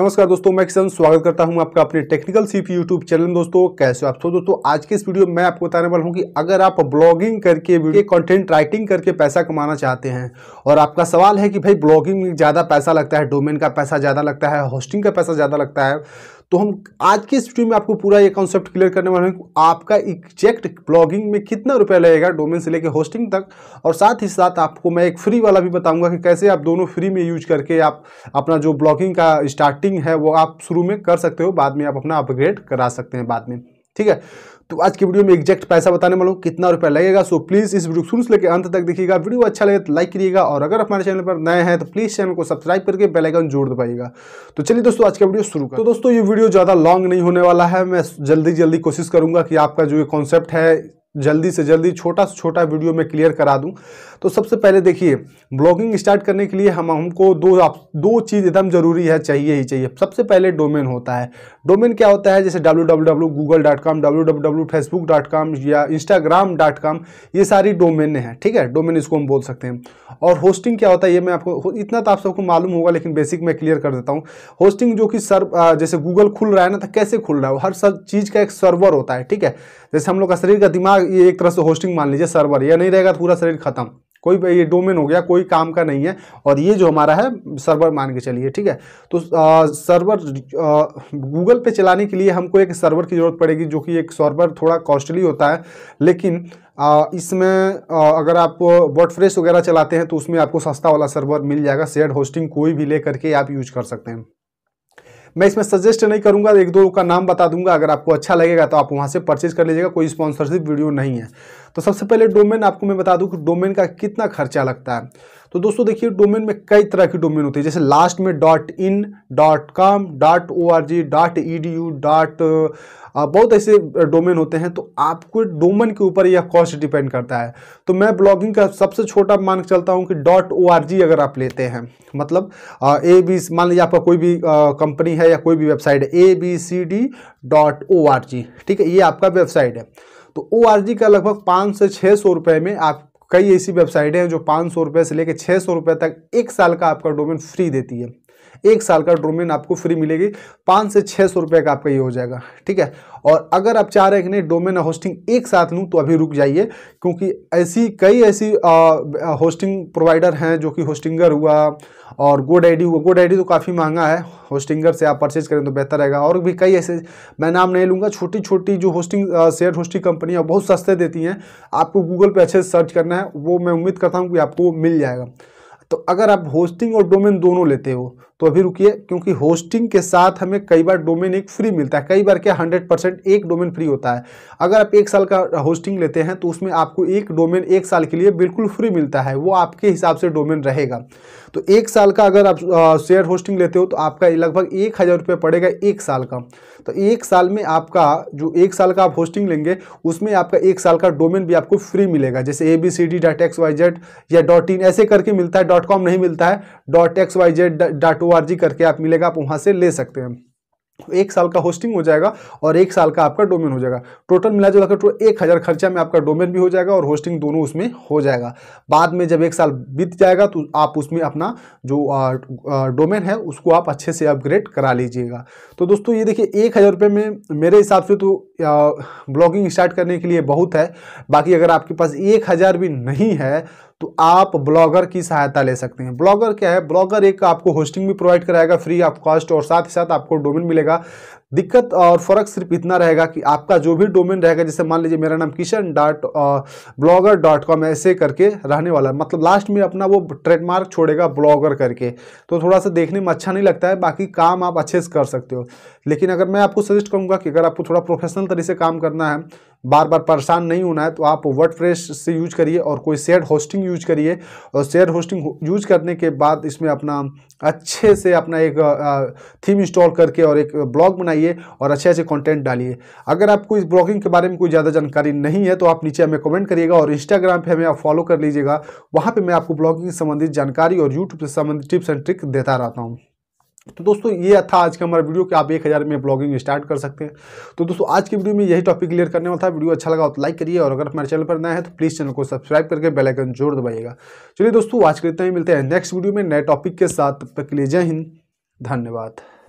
नमस्कार दोस्तों मैं किसान स्वागत करता हूं आपका अपने टेक्निकल सीप यूट्यूब चैनल में दोस्तों कैसे आप तो दोस्तों आज के इस वीडियो में मैं आपको बताने वाला हूं कि अगर आप ब्लॉगिंग करके वीडियो कंटेंट राइटिंग करके पैसा कमाना चाहते हैं और आपका सवाल है कि भाई ब्लॉगिंग में ज़्यादा पैसा लगता है डोमेन का पैसा ज़्यादा लगता है होस्टिंग का पैसा ज़्यादा लगता है तो हम आज के इस वीडियो में आपको पूरा ये कॉन्सेप्ट क्लियर करने वाले हैं आपका एग्जैक्ट ब्लॉगिंग में कितना रुपया लगेगा डोमेन से लेकर होस्टिंग तक और साथ ही साथ आपको मैं एक फ्री वाला भी बताऊंगा कि कैसे आप दोनों फ्री में यूज करके आप अपना जो ब्लॉगिंग का स्टार्टिंग है वो आप शुरू में कर सकते हो बाद में आप अपना अपग्रेड करा सकते हैं बाद में ठीक है तो आज की वीडियो में एग्जैक्ट पैसा बताने वाला हूँ कितना रुपया लगेगा सो प्लीज़ इस वीडियो शुरू से लेकर अंत तक देखिएगा वीडियो अच्छा लगे तो लाइक करिएगा और अगर हमारे चैनल पर नए हैं तो प्लीज़ चैनल को सब्सक्राइब करके बेलाइकन जोड़ दबाइएगा तो चलिए दोस्तों आज का वीडियो शुरू कर तो दोस्तों ये वीडियो ज़्यादा लॉन्ग नहीं होने वाला है मैं जल्दी जल्दी कोशिश करूँगा कि आपका जो ये कॉन्सेप्ट है जल्दी से जल्दी छोटा से छोटा वीडियो में क्लियर करा दूं तो सबसे पहले देखिए ब्लॉगिंग स्टार्ट करने के लिए हम हमको दो आप दो चीज़ एकदम ज़रूरी है चाहिए ही चाहिए सबसे पहले डोमेन होता है डोमेन क्या होता है जैसे W W W Google dot com W W W Facebook dot com या इंस्टाग्राम डॉट कॉम ये सारी डोमेन है ठीक है डोमेन इसको हम बोल सकते हैं और होस्टिंग क्या होता है ये मैं आपको इतना तो आप सबको मालूम होगा लेकिन बेसिक मैं क्लियर कर देता हूँ होस्टिंग जो कि सर जैसे गूगल खुल रहा है ना तो कैसे खुल रहा है हर सब चीज़ का एक सर्वर होता है ठीक है जैसे हम लोग का शरीर का दिमाग ये एक तरह से होस्टिंग मान लीजिए सर्वर यह नहीं रहेगा पूरा शरीर खत्म कोई ये डोमेन हो गया कोई काम का नहीं है और ये जो हमारा है सर्वर मान के चलिए ठीक है तो आ, सर्वर गूगल पे चलाने के लिए हमको एक सर्वर की ज़रूरत पड़ेगी जो कि एक सर्वर थोड़ा कॉस्टली होता है लेकिन आ, इसमें आ, अगर आप फ्रेश वगैरह चलाते हैं तो उसमें आपको सस्ता वाला सर्वर मिल जाएगा शेयर होस्टिंग कोई भी ले करके आप यूज कर सकते हैं मैं इसमें सजेस्ट नहीं करूंगा एक दो का नाम बता दूंगा अगर आपको अच्छा लगेगा तो आप वहां से परचेज कर लीजिएगा कोई स्पॉन्सरशिप वीडियो नहीं है तो सबसे पहले डोमेन आपको मैं बता दूं कि डोमेन का कितना खर्चा लगता है तो दोस्तों देखिए डोमेन में कई तरह की डोमेन होती है जैसे लास्ट में dot in dot com dot O R G dot E D U dot बहुत ऐसे डोमेन होते हैं तो आपको डोमेन के ऊपर यह कॉस्ट डिपेंड करता है तो मैं ब्लॉगिंग का सबसे छोटा मान के चलता हूँ कि डॉट ओ आर जी अगर आप लेते हैं मतलब ए बी मान लीजिए आपका कोई भी कंपनी है या कोई भी वेबसाइट है A B C D dot O R G ठीक है ये आपका वेबसाइट है तो ओ का लगभग पाँच से छः सौ रुपये में आप कई ऐसी वेबसाइटें हैं जो पाँच सौ रुपये से लेकर छः सौ रुपये तक एक साल का आपका डोमेन फ्री देती है एक साल का डोमेन आपको फ्री मिलेगी पाँच से छः सौ रुपये का आपका ये हो जाएगा ठीक है और अगर आप चाह रहे हैं कि नहीं डोमेन होस्टिंग एक साथ लूँ तो अभी रुक जाइए क्योंकि ऐसी कई ऐसी आ, होस्टिंग प्रोवाइडर हैं जो कि होस्टिंगर हुआ और गोड आई हुआ गोड आई तो काफ़ी महंगा है होस्टिंगर से आप परचेज करें तो बेहतर रहेगा और भी कई ऐसे मैं नाम नहीं लूँगा छोटी छोटी जो होस्टिंग शेयर होस्टिंग कंपनियाँ बहुत सस्ते देती हैं आपको गूगल पर अच्छे से सर्च करना है वो मैं उम्मीद करता हूँ कि आपको मिल जाएगा तो अगर आप होस्टिंग और डोमेन दोनों लेते हो तो अभी रुकिए क्योंकि होस्टिंग के साथ हमें कई बार डोमेन एक फ्री मिलता है कई बार क्या हंड्रेड परसेंट एक डोमेन फ्री होता है अगर आप एक साल का होस्टिंग लेते हैं तो उसमें आपको एक डोमेन एक साल के लिए बिल्कुल फ्री मिलता है वो आपके हिसाब से डोमेन रहेगा तो एक साल का अगर आप शेयर होस्टिंग लेते हो तो आपका लगभग एक हज़ार रुपये पड़ेगा एक साल का तो एक साल में आपका जो एक साल का आप होस्टिंग लेंगे उसमें आपका एक साल का डोमेन भी आपको फ्री मिलेगा जैसे A B C D dot X Y Z या डॉट इन ऐसे करके मिलता है डॉट कॉम नहीं मिलता है dot X Y Z dot O O करके आप मिलेगा आप वहाँ से ले सकते हैं एक साल का होस्टिंग हो जाएगा और एक साल का आपका डोमेन हो जाएगा टोटल मिला जुला कर तो एक हज़ार खर्चा में आपका डोमेन भी हो जाएगा और होस्टिंग दोनों उसमें हो जाएगा बाद में जब एक साल बीत जाएगा तो आप उसमें अपना जो डोमेन है उसको आप अच्छे से अपग्रेड करा लीजिएगा तो दोस्तों ये देखिए एक हज़ार रुपये में मेरे हिसाब से तो ब्लॉगिंग स्टार्ट करने के लिए बहुत है बाकी अगर आपके पास एक भी नहीं है तो आप ब्लॉगर की सहायता ले सकते हैं ब्लॉगर क्या है ब्लॉगर एक आपको होस्टिंग भी प्रोवाइड कराएगा फ्री ऑफ कॉस्ट और साथ ही साथ आपको डोमेन मिलेगा दिक्कत और फर्क सिर्फ इतना रहेगा कि आपका जो भी डोमेन रहेगा जैसे मान लीजिए मेरा नाम Kishan dot blogger dot com ऐसे करके रहने वाला है मतलब लास्ट में अपना वो ट्रेडमार्क छोड़ेगा ब्लॉगर करके तो थोड़ा सा देखने में अच्छा नहीं लगता है बाकी काम आप अच्छे से कर सकते हो लेकिन अगर मैं आपको सजेस्ट करूँगा कि अगर आपको थोड़ा प्रोफेशनल तरीके से काम करना है बार बार परेशान नहीं होना है तो आप वर्ड से यूज करिए और कोई शेयर होस्टिंग यूज करिए और शेयर होस्टिंग यूज करने के बाद इसमें अपना अच्छे से अपना एक थीम इंस्टॉल करके और एक ब्लॉग बनाइए और अच्छे अच्छे कंटेंट डालिए अगर आपको इस ब्लॉगिंग के बारे में कोई ज़्यादा जानकारी नहीं है तो आप नीचे हमें कमेंट करिएगा और इंस्टाग्राम पर हमें आप फॉलो कर लीजिएगा वहाँ पर मैं आपको ब्लॉगिंग संबंधित जानकारी और यूट्यूब से संबंधित टिप्स एंड ट्रिक देता रहता हूँ तो दोस्तों ये था आज का हमारा वीडियो कि आप एक हज़ार में ब्लॉगिंग स्टार्ट कर सकते हैं तो दोस्तों आज की वीडियो में यही टॉपिक क्लियर करने वाला था वीडियो अच्छा लगा तो लाइक करिए और अगर हमारे चैनल पर नया है तो प्लीज़ चैनल को सब्सक्राइब करके बेलाइकन जोर दबाइएगा चलिए दोस्तों आज के इतना ही मिलते हैं नेक्स्ट वीडियो में नए टॉपिक के साथ तब तक के लिए जय हिंद धन्यवाद